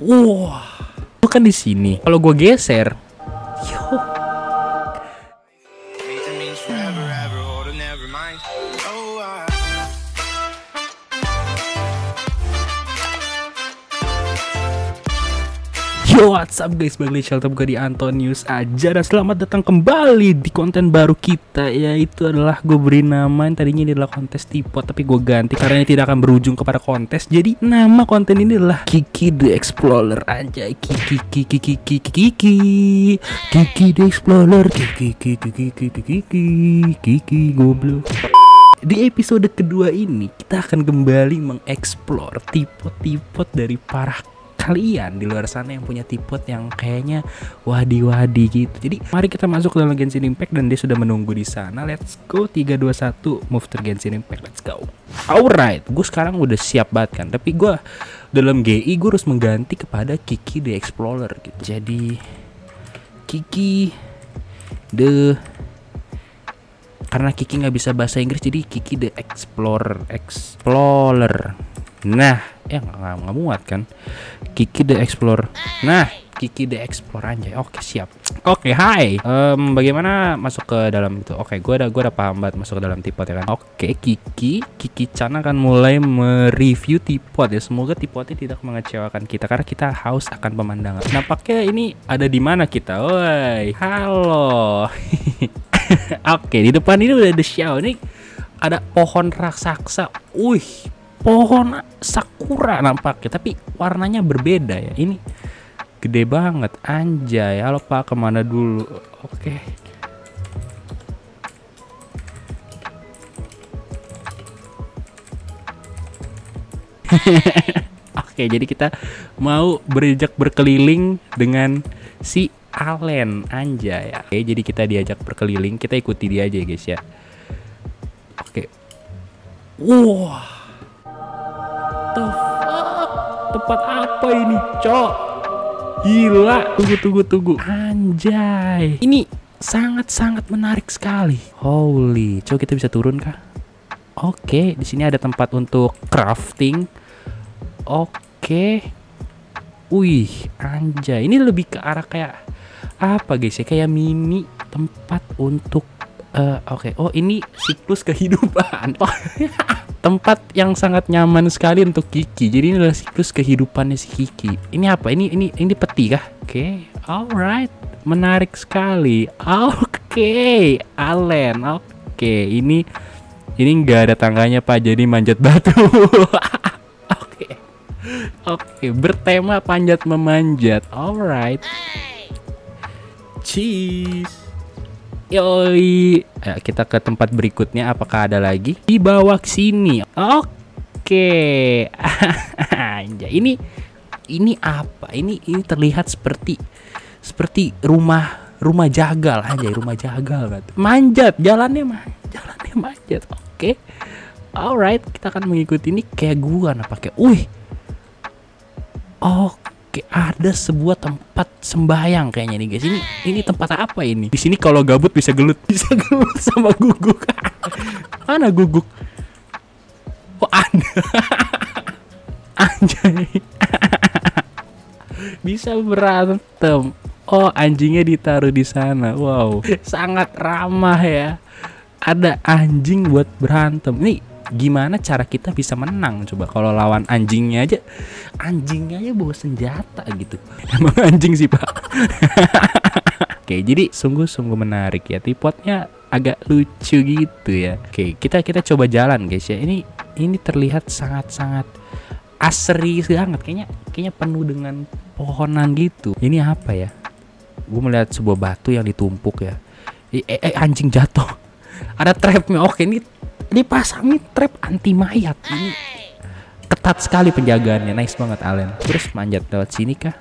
Wah, wow, kan di sini. Kalau gue geser, yo Yo what's up guys, balik lagi channel gue di Antonius aja Dan selamat datang kembali di konten baru kita Yaitu adalah gue beri nama yang tadinya ini adalah kontes tipe Tapi gue ganti karena ini tidak akan berujung kepada kontes Jadi nama konten ini adalah Kiki the Explorer aja Kiki Kiki Kiki Kiki Kiki Kiki the Explorer Kiki Kiki Kiki Kiki Kiki Kiki goblok di episode kedua ini kita akan kembali mengeksplor tipe-tipe dari para kalian di luar sana yang punya tipe yang kayaknya wadi-wadi gitu. Jadi mari kita masuk ke dalam Genshin Impact dan dia sudah menunggu di sana. Let's go tiga dua satu move to Genshin Impact. Let's go. Alright, gue sekarang udah siap banget kan. Tapi gue dalam GI gue harus mengganti kepada Kiki the Explorer gitu. Jadi Kiki the karena Kiki nggak bisa bahasa Inggris jadi Kiki the Explorer Explorer nah ya nggak nggak muat kan Kiki the Explorer nah Kiki the Explorer aja oke siap oke hai um, bagaimana masuk ke dalam itu oke gue ada gue ada paham banget masuk ke dalam tipot ya kan oke Kiki Kiki Chan akan mulai mereview tipot ya semoga tipotnya tidak mengecewakan kita karena kita haus akan pemandangan nampaknya ini ada di mana kita woi halo oke di depan ini udah ada Xiao nih ada pohon raksasa. Wih, pohon sakura nampaknya tapi warnanya berbeda ya ini gede banget anjay halo pak kemana dulu oke Oke, jadi kita mau berjejak berkeliling dengan si Allen anjay. Oke, jadi kita diajak berkeliling, kita ikuti dia aja ya, guys ya. Oke. Wah. Wow tempat apa ini cok gila tunggu tunggu tunggu anjay ini sangat-sangat menarik sekali holy cok kita bisa turun kah oke okay, di sini ada tempat untuk crafting oke okay. wih anjay ini lebih ke arah kayak apa guys ya kayak mini tempat untuk uh, oke okay. oh ini siklus kehidupan tempat yang sangat nyaman sekali untuk Kiki. Jadi ini adalah siklus kehidupannya si Kiki. Ini apa? Ini ini ini peti kah? Oke, okay. alright, menarik sekali. Oke, okay. Allen. Oke, okay. ini ini enggak ada tangganya pak, jadi manjat batu. Oke, oke, bertema panjat memanjat. Alright, cheese. Yoi. Ayo ya, kita ke tempat berikutnya. Apakah ada lagi? Di bawah sini. Oke. Anjay. Ini ini apa? Ini ini terlihat seperti seperti rumah rumah jagal aja rumah jagal berarti manjat jalannya mah jalannya manjat oke alright kita akan mengikuti ini kayak gua nah pakai wih oke ada sebuah tempat sembahyang kayaknya nih guys. Ini ini tempat apa ini? Di sini kalau gabut bisa gelut, bisa gelut sama guguk. Mana guguk? Oh ada. Anjay. bisa berantem. Oh anjingnya ditaruh di sana. Wow, sangat ramah ya. Ada anjing buat berantem. Nih gimana cara kita bisa menang coba kalau lawan anjingnya aja anjingnya aja bawa senjata gitu emang anjing sih pak oke jadi sungguh-sungguh menarik ya tipotnya agak lucu gitu ya oke kita kita coba jalan guys ya ini ini terlihat sangat-sangat asri banget kayaknya kayaknya penuh dengan pohonan gitu ini apa ya gue melihat sebuah batu yang ditumpuk ya eh, eh, eh anjing jatuh ada trapnya oke ini dipasangi trap anti mayat ini ketat sekali penjagaannya nice banget Allen terus manjat lewat sini kah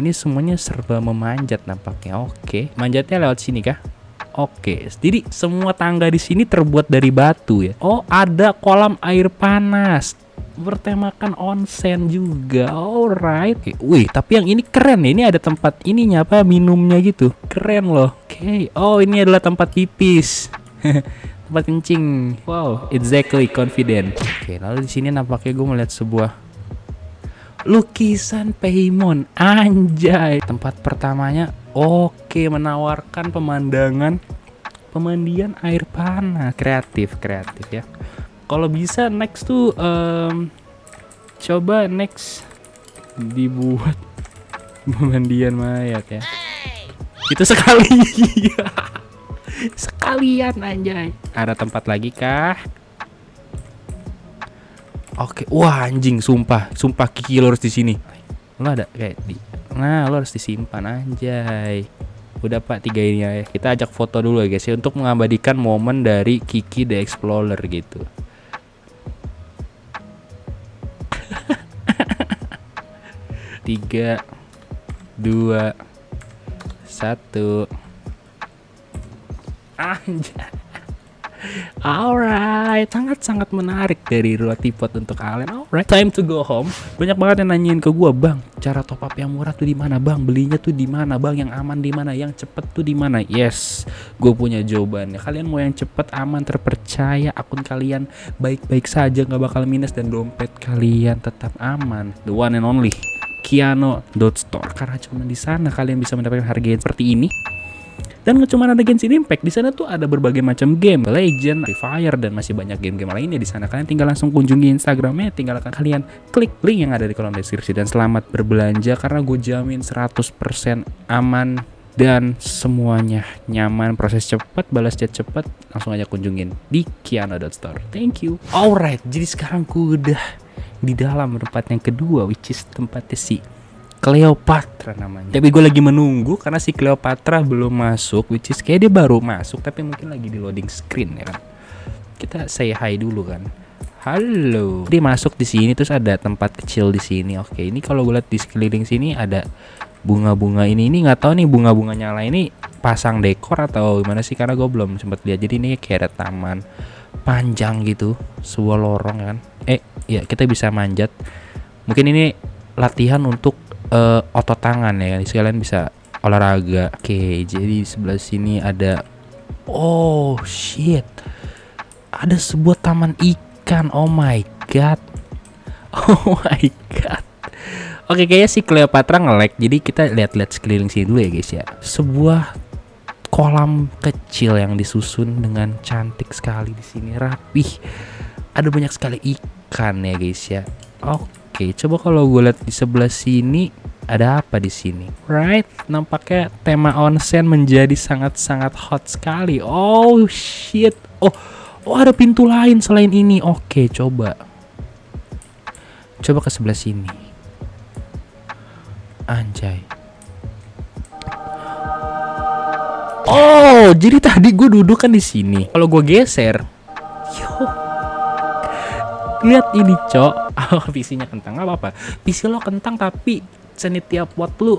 ini semuanya serba memanjat nampaknya oke manjatnya lewat sini kah Oke, jadi semua tangga di sini terbuat dari batu ya. Oh, ada kolam air panas bertemakan onsen juga. Alright. Oke. Wih, tapi yang ini keren ya. Ini ada tempat ininya apa minumnya gitu. Keren loh. Oke. Oh, ini adalah tempat pipis. tempat kencing. Wow, exactly confident. Oke, lalu di sini nampaknya gue melihat sebuah lukisan Paimon Anjay, tempat pertamanya oke menawarkan pemandangan pemandian air panas. Kreatif, kreatif ya. Kalau bisa next tuh um, coba next dibuat pemandian mayat ya. Itu sekali. kalian anjay. Ada tempat lagi kah? Oke, wah anjing sumpah, sumpah kiki lo harus di sini. Lo ada kayak di Nah, lo harus disimpan anjay. Udah Pak tiga ini ya. Kita ajak foto dulu ya guys ya untuk mengabadikan momen dari Kiki the Explorer gitu. tiga dua satu Alright, sangat-sangat menarik dari roti pot untuk kalian. Alright, time to go home. Banyak banget yang nanyain ke gue "Bang, cara top up yang murah tuh di mana, Bang? Belinya tuh di mana, Bang? Yang aman di mana? Yang cepet tuh di mana?" Yes, gue punya jawabannya. Kalian mau yang cepet, aman, terpercaya, akun kalian baik-baik saja, nggak bakal minus dan dompet kalian tetap aman. The one and only Kiano Dot Store karena cuma di sana kalian bisa mendapatkan harga yang seperti ini dan nggak cuma ada Genshin Impact, di sana tuh ada berbagai macam game, Legend, Free Fire dan masih banyak game-game lainnya di sana. Kalian tinggal langsung kunjungi Instagramnya, tinggal kalian klik link yang ada di kolom deskripsi dan selamat berbelanja karena gue jamin 100% aman dan semuanya nyaman proses cepat balas chat cepat langsung aja kunjungin di kiana.store thank you alright jadi sekarang gue udah di dalam tempat yang kedua which is tempatnya si Cleopatra namanya. Tapi gue lagi menunggu karena si Cleopatra belum masuk, which is kayak dia baru masuk tapi mungkin lagi di loading screen ya kan. Kita say hi dulu kan. Halo. Dia masuk di sini terus ada tempat kecil di sini. Oke, ini kalau gue liat di sekeliling sini ada bunga-bunga ini ini nggak tahu nih bunga bunganya nyala ini pasang dekor atau gimana sih karena gue belum sempat lihat jadi ini kayak ada taman panjang gitu sebuah lorong kan eh ya kita bisa manjat mungkin ini latihan untuk uh, otot tangan ya sekalian bisa olahraga oke okay, jadi sebelah sini ada oh shit ada sebuah taman ikan oh my god oh my god Oke kayaknya si Cleopatra ngelek jadi kita lihat-lihat sekeliling sini dulu ya guys ya sebuah kolam kecil yang disusun dengan cantik sekali di sini rapih ada banyak sekali ikan ya guys ya oke coba kalau gue lihat di sebelah sini ada apa di sini? Right, nampaknya tema onsen menjadi sangat-sangat hot sekali. Oh shit. Oh, oh ada pintu lain selain ini. Oke, coba. Coba ke sebelah sini. Anjay. Oh, jadi tadi gue duduk kan di sini. Kalau gue geser, yo, lihat ini cok. Oh, pc kentang, apa apa. PC lo kentang tapi seni tiap buat lu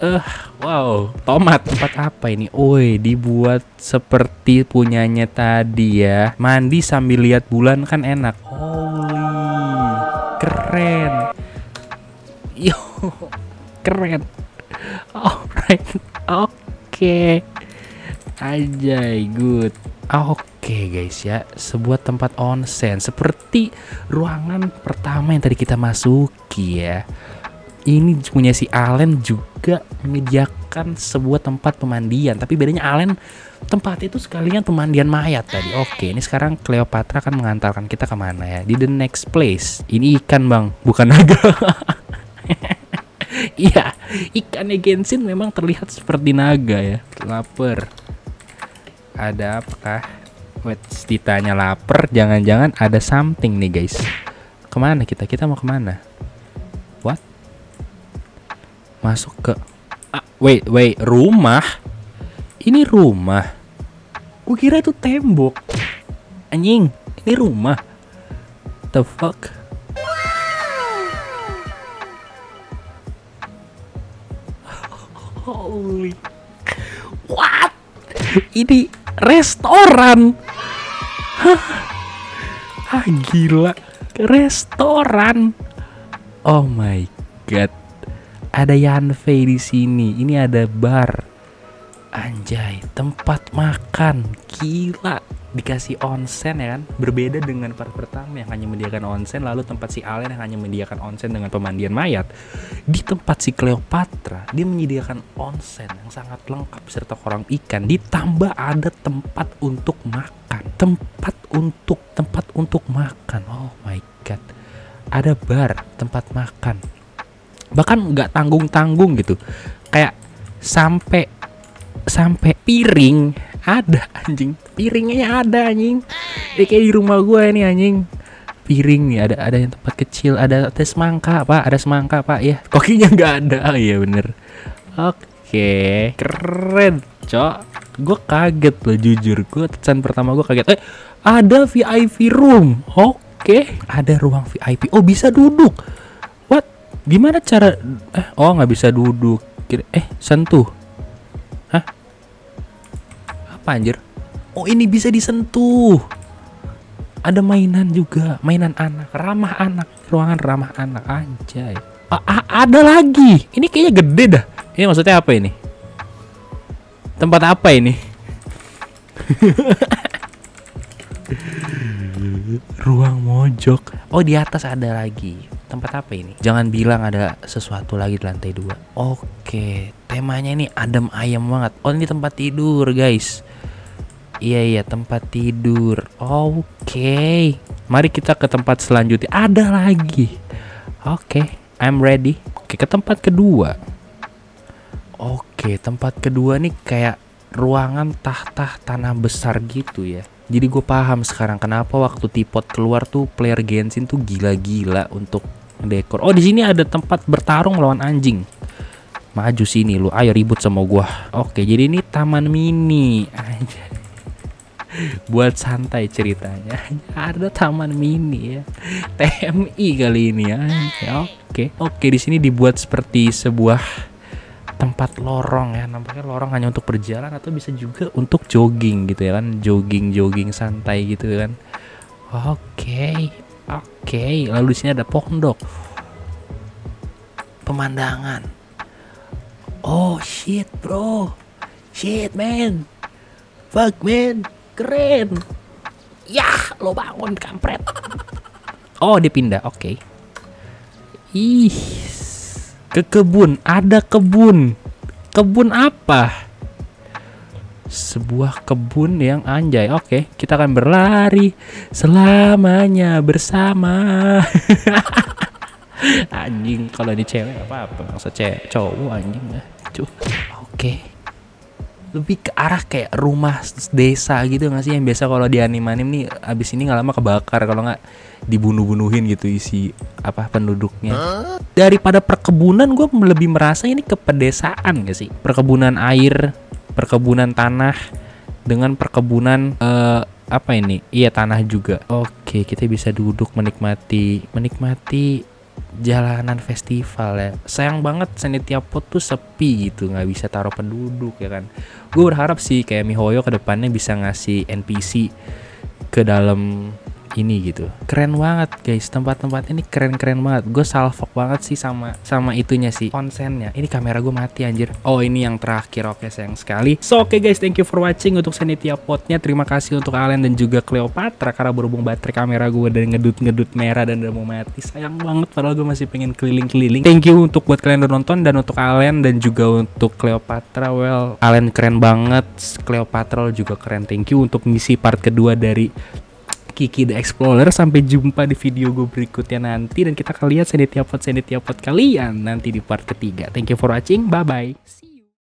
eh uh, wow tomat tempat apa ini oi dibuat seperti punyanya tadi ya mandi sambil lihat bulan kan enak holy keren yo keren alright oke okay. ajay good oke okay, guys ya sebuah tempat onsen seperti ruangan pertama yang tadi kita masuki ya ini punya si Allen juga menyediakan sebuah tempat pemandian tapi bedanya Allen tempat itu sekalian pemandian mayat tadi oke ini sekarang Cleopatra akan mengantarkan kita kemana ya di the next place ini ikan bang bukan naga iya ikannya Genshin memang terlihat seperti naga ya lapar ada apakah wait ditanya lapar jangan-jangan ada something nih guys kemana kita kita mau kemana what masuk ke ah, wait wait rumah ini rumah gue kira itu tembok anjing ini rumah the fuck holy what ini restoran Hah? Ah, gila restoran oh my god ada Yanfei di sini ini ada bar anjay tempat makan gila dikasih onsen ya kan berbeda dengan part pertama yang hanya menyediakan onsen lalu tempat si Alien yang hanya menyediakan onsen dengan pemandian mayat di tempat si Cleopatra dia menyediakan onsen yang sangat lengkap serta kolam ikan ditambah ada tempat untuk makan tempat untuk tempat untuk makan oh my god ada bar tempat makan bahkan nggak tanggung tanggung gitu kayak sampai sampai piring ada anjing piringnya ada anjing Ini kayak di rumah gue ini anjing piring nih ada ada yang tempat kecil ada tes semangka pak ada semangka pak ya kokinya nggak ada oh, iya bener oke okay. keren cok gue kaget loh jujur gue tesan pertama gue kaget eh ada VIP room oke okay. ada ruang VIP oh bisa duduk gimana cara eh oh nggak bisa duduk eh sentuh hah apa anjir oh ini bisa disentuh ada mainan juga mainan anak ramah anak ruangan ramah anak anjay A ada lagi ini kayaknya gede dah ini maksudnya apa ini tempat apa ini ruang mojok oh di atas ada lagi tempat apa ini? Jangan bilang ada sesuatu lagi di lantai dua. Oke, temanya ini adem ayam banget. Oh ini tempat tidur guys. Iya iya tempat tidur. Oke, mari kita ke tempat selanjutnya. Ada lagi. Oke, I'm ready. Oke ke tempat kedua. Oke tempat kedua nih kayak ruangan tahta tanah besar gitu ya. Jadi gue paham sekarang kenapa waktu tipot keluar tuh player Genshin tuh gila-gila untuk dekor oh di sini ada tempat bertarung lawan anjing maju sini lu ayo ribut sama gua oke jadi ini taman mini buat santai ceritanya ada taman mini ya TMI kali ini ya oke oke di sini dibuat seperti sebuah tempat lorong ya nampaknya lorong hanya untuk berjalan atau bisa juga untuk jogging gitu ya kan jogging jogging santai gitu kan oke Oke, lalu di sini ada pondok. Pemandangan. Oh shit, bro. Shit, man. Fuck, man. Keren. Yah, lo bangun kampret. Oh, dia pindah. Oke. Okay. Ih. Ke kebun, ada kebun. Kebun apa? sebuah kebun yang anjay. Oke, okay, kita akan berlari selamanya bersama. anjing kalau ini cewek apa apa maksud cowok anjing lah. Cuh. Oke. Okay lebih ke arah kayak rumah desa gitu nggak sih yang biasa kalau di anime anime nih abis ini nggak lama kebakar kalau nggak dibunuh-bunuhin gitu isi apa penduduknya daripada perkebunan gue lebih merasa ini ke pedesaan gak sih perkebunan air perkebunan tanah dengan perkebunan uh, apa ini iya tanah juga oke kita bisa duduk menikmati menikmati jalanan festival ya sayang banget seni tiap pot tuh sepi gitu nggak bisa taruh penduduk ya kan gue berharap sih kayak Mihoyo kedepannya bisa ngasih NPC ke dalam ini gitu keren banget guys tempat-tempat ini keren-keren banget gue salfok banget sih sama sama itunya sih konsennya ini kamera gue mati anjir oh ini yang terakhir oke okay, sayang sekali so oke okay, guys thank you for watching untuk Senitia Potnya terima kasih untuk Allen dan juga Cleopatra karena berhubung baterai kamera gue dan ngedut-ngedut merah dan udah mau mati sayang banget padahal gue masih pengen keliling-keliling thank you untuk buat kalian udah nonton dan untuk Allen dan juga untuk Cleopatra well Allen keren banget Cleopatra juga keren thank you untuk misi part kedua dari Kiki the Explorer. Sampai jumpa di video gue berikutnya nanti dan kita akan lihat seni tiapot seni pot kalian nanti di part ketiga. Thank you for watching. Bye bye.